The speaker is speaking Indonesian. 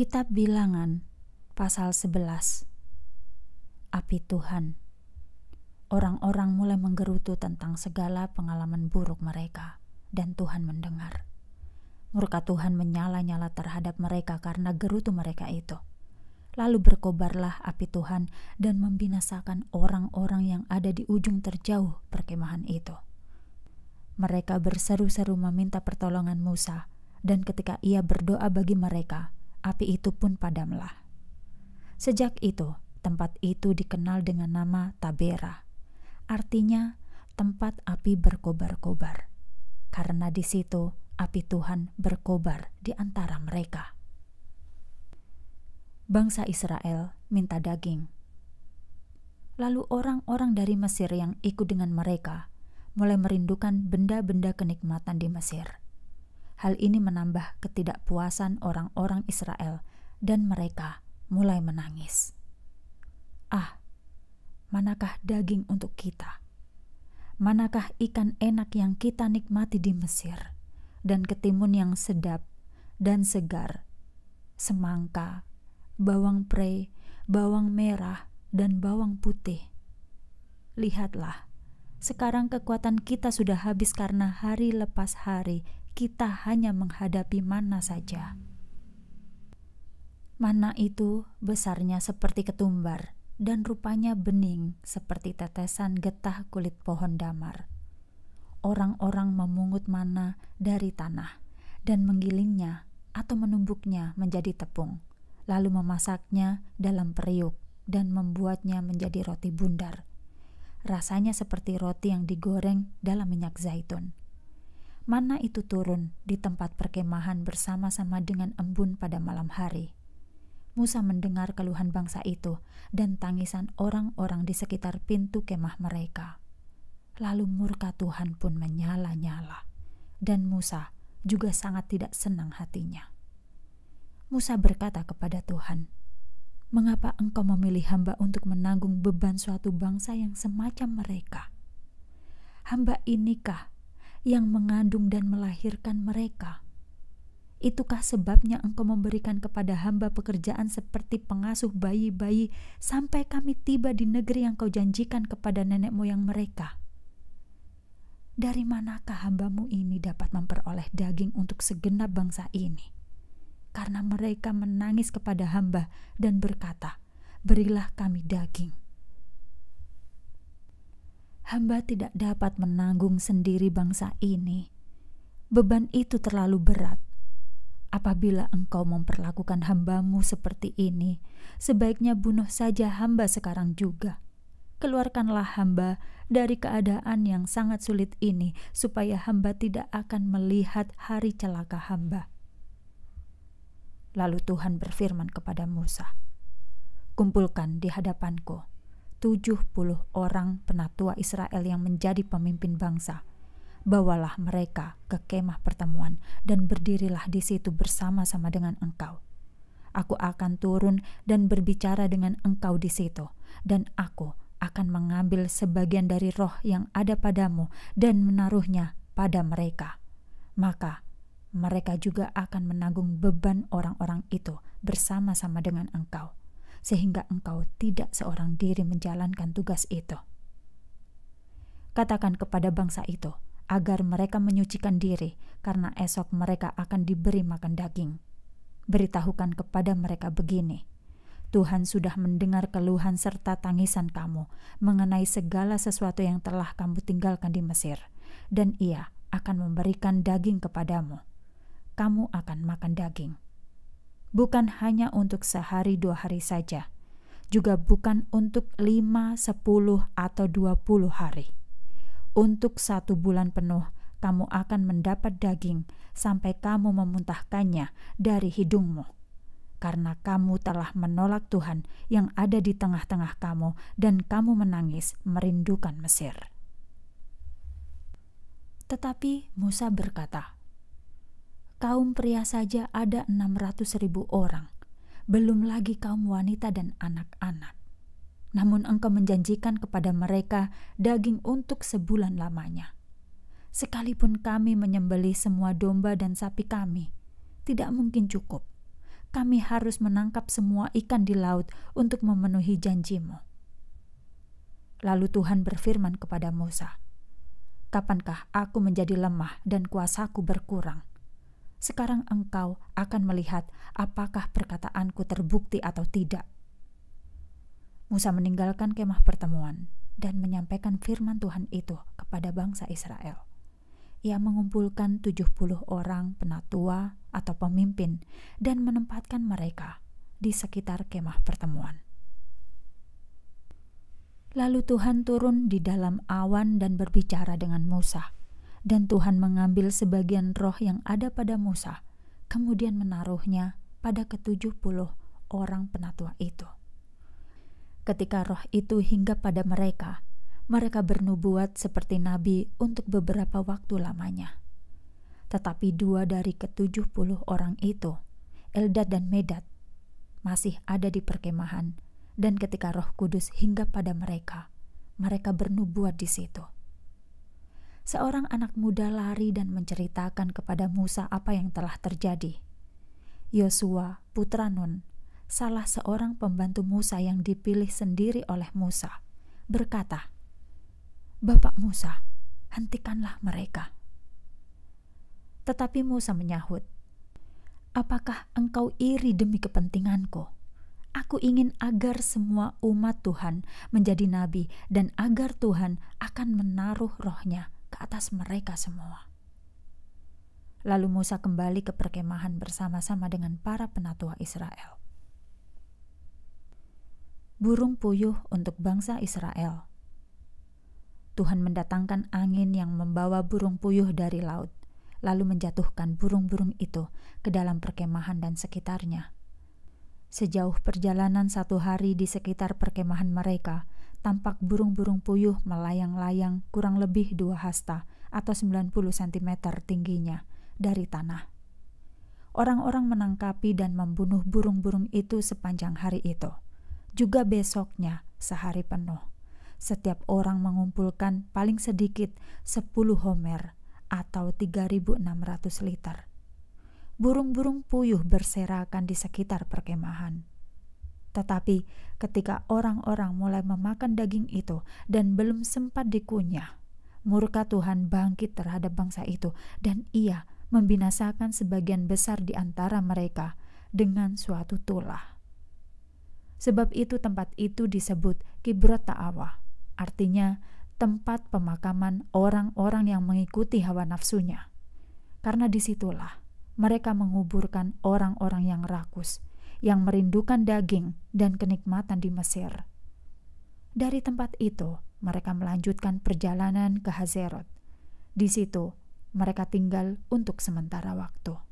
Kitab Bilangan pasal 11 Api Tuhan Orang-orang mulai menggerutu tentang segala pengalaman buruk mereka dan Tuhan mendengar. Murka Tuhan menyala-nyala terhadap mereka karena gerutu mereka itu. Lalu berkobarlah api Tuhan dan membinasakan orang-orang yang ada di ujung terjauh perkemahan itu. Mereka berseru-seru meminta pertolongan Musa, dan ketika ia berdoa bagi mereka, api itu pun padamlah. Sejak itu, tempat itu dikenal dengan nama Tabera, artinya tempat api berkobar-kobar, karena di situ api Tuhan berkobar di antara mereka. Bangsa Israel minta daging. Lalu orang-orang dari Mesir yang ikut dengan mereka mulai merindukan benda-benda kenikmatan di Mesir. Hal ini menambah ketidakpuasan orang-orang Israel, dan mereka mulai menangis. Ah, manakah daging untuk kita? Manakah ikan enak yang kita nikmati di Mesir, dan ketimun yang sedap dan segar, semangka, bawang pre, bawang merah, dan bawang putih? Lihatlah, sekarang kekuatan kita sudah habis karena hari lepas hari kita hanya menghadapi mana saja. Mana itu besarnya seperti ketumbar dan rupanya bening seperti tetesan getah kulit pohon damar. Orang-orang memungut mana dari tanah dan menggilingnya atau menumbuknya menjadi tepung, lalu memasaknya dalam periuk dan membuatnya menjadi roti bundar. Rasanya seperti roti yang digoreng dalam minyak zaitun mana itu turun di tempat perkemahan bersama-sama dengan embun pada malam hari. Musa mendengar keluhan bangsa itu dan tangisan orang-orang di sekitar pintu kemah mereka. Lalu murka Tuhan pun menyala-nyala, dan Musa juga sangat tidak senang hatinya. Musa berkata kepada Tuhan, "Mengapa engkau memilih hamba untuk menanggung beban suatu bangsa yang semacam mereka? Hamba inikah yang mengandung dan melahirkan mereka. Itukah sebabnya engkau memberikan kepada hamba pekerjaan seperti pengasuh bayi-bayi sampai kami tiba di negeri yang kau janjikan kepada nenek moyang mereka? Dari manakah hambamu ini dapat memperoleh daging untuk segenap bangsa ini? Karena mereka menangis kepada hamba dan berkata, Berilah kami daging hamba tidak dapat menanggung sendiri bangsa ini. Beban itu terlalu berat. Apabila engkau memperlakukan hambamu seperti ini, sebaiknya bunuh saja hamba sekarang juga. Keluarkanlah hamba dari keadaan yang sangat sulit ini, supaya hamba tidak akan melihat hari celaka hamba. Lalu Tuhan berfirman kepada Musa, "Kumpulkan di hadapanku 70 orang penatua Israel yang menjadi pemimpin bangsa. Bawalah mereka ke kemah pertemuan dan berdirilah di situ bersama-sama dengan engkau. Aku akan turun dan berbicara dengan engkau di situ, dan aku akan mengambil sebagian dari roh yang ada padamu dan menaruhnya pada mereka. Maka mereka juga akan menanggung beban orang-orang itu bersama-sama dengan engkau sehingga engkau tidak seorang diri menjalankan tugas itu. Katakan kepada bangsa itu agar mereka menyucikan diri, karena esok mereka akan diberi makan daging. Beritahukan kepada mereka begini: Tuhan sudah mendengar keluhan serta tangisan kamu mengenai segala sesuatu yang telah kamu tinggalkan di Mesir, dan Ia akan memberikan daging kepadamu. Kamu akan makan daging bukan hanya untuk sehari dua hari saja, juga bukan untuk lima, sepuluh atau dua puluh hari. Untuk satu bulan penuh, kamu akan mendapat daging sampai kamu memuntahkannya dari hidungmu. Karena kamu telah menolak Tuhan yang ada di tengah-tengah kamu, dan kamu menangis merindukan Mesir. Tetapi Musa berkata, kaum pria saja ada enam ratus ribu orang, belum lagi kaum wanita dan anak-anak. Namun engkau menjanjikan kepada mereka daging untuk sebulan lamanya. Sekalipun kami menyembelih semua domba dan sapi kami, tidak mungkin cukup. Kami harus menangkap semua ikan di laut untuk memenuhi janjimu. Lalu Tuhan berfirman kepada Musa, Kapankah aku menjadi lemah dan kuasaku berkurang? sekarang engkau akan melihat apakah perkataanku terbukti atau tidak. Musa meninggalkan kemah pertemuan dan menyampaikan firman Tuhan itu kepada bangsa Israel. Ia mengumpulkan 70 orang penatua atau pemimpin dan menempatkan mereka di sekitar kemah pertemuan. Lalu Tuhan turun di dalam awan dan berbicara dengan Musa dan Tuhan mengambil sebagian roh yang ada pada Musa, kemudian menaruhnya pada ketujuh puluh orang penatua itu. Ketika roh itu hingga pada mereka, mereka bernubuat seperti nabi untuk beberapa waktu lamanya. Tetapi dua dari ketujuh puluh orang itu, Eldad dan Medad, masih ada di perkemahan, dan ketika roh kudus hingga pada mereka, mereka bernubuat di situ seorang anak muda lari dan menceritakan kepada Musa apa yang telah terjadi. Yosua, putra Nun, salah seorang pembantu Musa yang dipilih sendiri oleh Musa, berkata, "Bapak Musa, hentikanlah mereka." Tetapi Musa menyahut, "Apakah engkau iri demi kepentinganku? Aku ingin agar semua umat Tuhan menjadi nabi dan agar Tuhan akan menaruh rohnya atas mereka semua. Lalu Musa kembali ke perkemahan bersama-sama dengan para penatua Israel. Burung puyuh untuk bangsa Israel. Tuhan mendatangkan angin yang membawa burung puyuh dari laut, lalu menjatuhkan burung-burung itu ke dalam perkemahan dan sekitarnya. Sejauh perjalanan satu hari di sekitar perkemahan mereka, tampak burung-burung puyuh melayang-layang kurang lebih dua hasta atau 90 cm tingginya dari tanah. Orang-orang menangkapi dan membunuh burung-burung itu sepanjang hari itu. Juga besoknya sehari penuh. Setiap orang mengumpulkan paling sedikit 10 homer atau 3600 liter. Burung-burung puyuh berserakan di sekitar perkemahan tetapi ketika orang-orang mulai memakan daging itu dan belum sempat dikunyah, murka Tuhan bangkit terhadap bangsa itu dan ia membinasakan sebagian besar di antara mereka dengan suatu tulah. Sebab itu tempat itu disebut Kibrot Ta'awa, artinya tempat pemakaman orang-orang yang mengikuti hawa nafsunya. Karena disitulah mereka menguburkan orang-orang yang rakus, yang merindukan daging dan kenikmatan di Mesir. Dari tempat itu, mereka melanjutkan perjalanan ke Hazerot. Di situ, mereka tinggal untuk sementara waktu.